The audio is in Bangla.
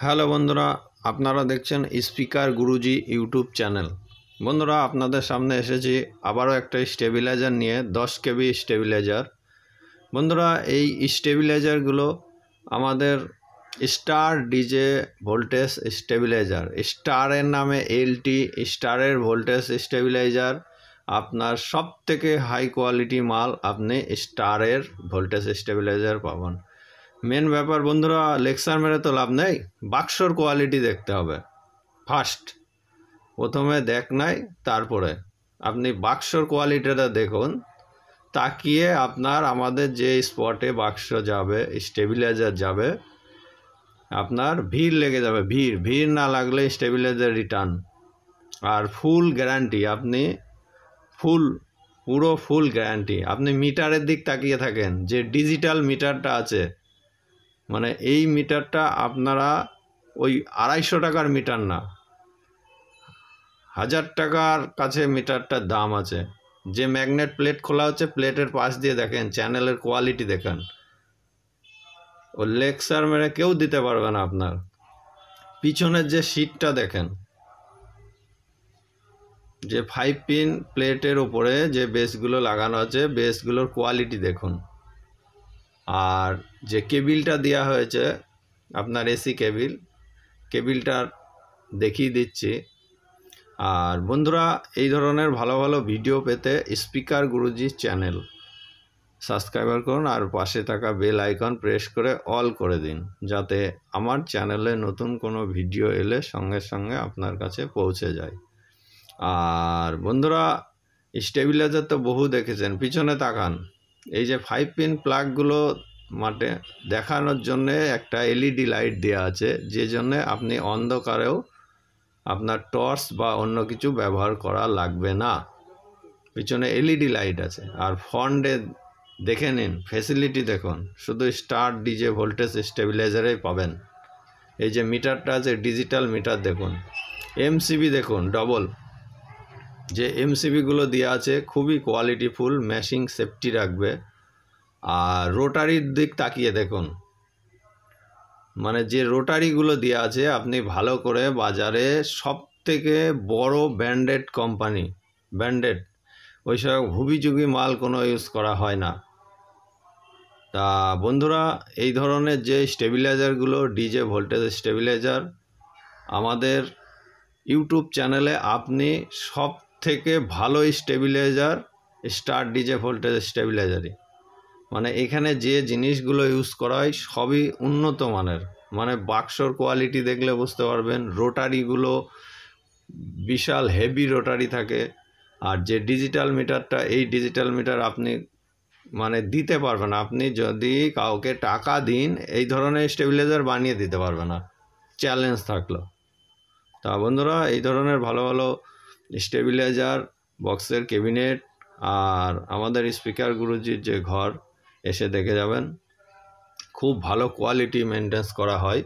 হ্যালো বন্ধুরা আপনারা দেখছেন স্পিকার গুরুজি ইউটিউব চ্যানেল বন্ধুরা আপনাদের সামনে এসেছি আবারও একটা স্টেবিলাইজার নিয়ে দশ কেবি স্টেবিলাইজার বন্ধুরা এই স্টেবিলাইজারগুলো আমাদের স্টার ডিজে ভোল্টেজ স্টেবিলাইজার স্টারের নামে এলটি স্টারের ভোল্টেজ স্টেবিলাইজার আপনার সব থেকে হাই কোয়ালিটি মাল আপনি স্টারের ভোল্টেজ স্টেবিলাইজার পাবেন মেন ব্যাপার বন্ধুরা লেকচার মেরে তো লাভ নেই বাক্সর কোয়ালিটি দেখতে হবে ফার্স্ট প্রথমে দেখ নাই তারপরে আপনি বাক্সর কোয়ালিটিটা দেখুন তাকিয়ে আপনার আমাদের যে স্পটে বাক্স যাবে স্টেবিলাইজার যাবে আপনার ভিড় লেগে যাবে ভিড় ভিড় না লাগলে স্টেবিলাইজার রিটার্ন আর ফুল গ্যারান্টি আপনি ফুল পুরো ফুল গ্যারান্টি আপনি মিটারের দিক তাকিয়ে থাকেন যে ডিজিটাল মিটারটা আছে মানে এই মিটারটা আপনারা ওই আড়াইশো টাকার মিটার না হাজার টাকার কাছে মিটারটার দাম আছে যে ম্যাগনেট প্লেট খোলা হচ্ছে প্লেটের পাশ দিয়ে দেখেন চ্যানেলের কোয়ালিটি দেখেন ও লেক্সার মেরে কেউ দিতে পারবে না আপনার পিছনের যে সিটটা দেখেন যে ফাইভ পিন প্লেটের ওপরে যে বেসগুলো লাগানো আছে বেসগুলোর কোয়ালিটি দেখুন আর যে কেবিলটা দেওয়া হয়েছে আপনার এসি কেবিল কেবিলটার দেখিয়ে দিচ্ছি আর বন্ধুরা এই ধরনের ভালো ভালো ভিডিও পেতে স্পিকার গুরুজি চ্যানেল সাবস্ক্রাইবার করুন আর পাশে থাকা বেল আইকন প্রেস করে অল করে দিন যাতে আমার চ্যানেলে নতুন কোনো ভিডিও এলে সঙ্গে সঙ্গে আপনার কাছে পৌঁছে যায় আর বন্ধুরা স্টেবিলাইজার তো বহু দেখেছেন পিছনে তাকান এই যে ফাইভ পিন প্লাগগুলো মাঠে দেখানোর জন্যে একটা এলইডি লাইট দেওয়া আছে যে জন্যে আপনি অন্ধকারেও আপনার টর্চ বা অন্য কিছু ব্যবহার করা লাগবে না পিছনে এলইডি লাইট e আছে আর ফন্ডে দেখে নিন ফেসিলিটি দেখুন শুধু স্টার ডিজে ভোল্টেজ স্টেবিলাইজারেই পাবেন এই যে মিটারটা আছে ডিজিটাল মিটার দেখুন এমসিবি দেখুন ডবল যে এমসিবিগুলো দেওয়া আছে খুবই কোয়ালিটিফুল ম্যাশিং সেফটি রাখবে আর রোটারির দিক তাকিয়ে দেখুন মানে যে রোটারিগুলো দেওয়া আছে আপনি ভালো করে বাজারে সব থেকে বড় ব্র্যান্ডেড কোম্পানি ব্র্যান্ডেড ওই সব ভুবিযুগি মাল কোনো ইউজ করা হয় না তা বন্ধুরা এই ধরনের যে স্টেবিলাইজারগুলো ডিজে ভোল্টেজ স্টেবিলাইজার আমাদের ইউটিউব চ্যানেলে আপনি সব থেকে ভালো স্টেবিলাইজার স্টার ডিজে ভোল্টেজ স্টেবিলাইজারই মানে এখানে যে জিনিসগুলো ইউজ করা হয় সবই উন্নত মানের মানে বাক্সর কোয়ালিটি দেখলে বুঝতে পারবেন রোটারিগুলো বিশাল হেভি রোটারি থাকে আর যে ডিজিটাল মিটারটা এই ডিজিটাল মিটার আপনি মানে দিতে পারবেন আপনি যদি কাউকে টাকা দিন এই ধরনের স্টেবিলাইজার বানিয়ে দিতে পারবে না চ্যালেঞ্জ থাকলো তা বন্ধুরা এই ধরনের ভালো ভালো স্টেবিলাইজার বক্সের ক্যাবিনেট আর আমাদের স্পিকার গুরুজির যে ঘর এসে দেখে যাবেন খুব ভালো কোয়ালিটি মেনটেন্স করা হয়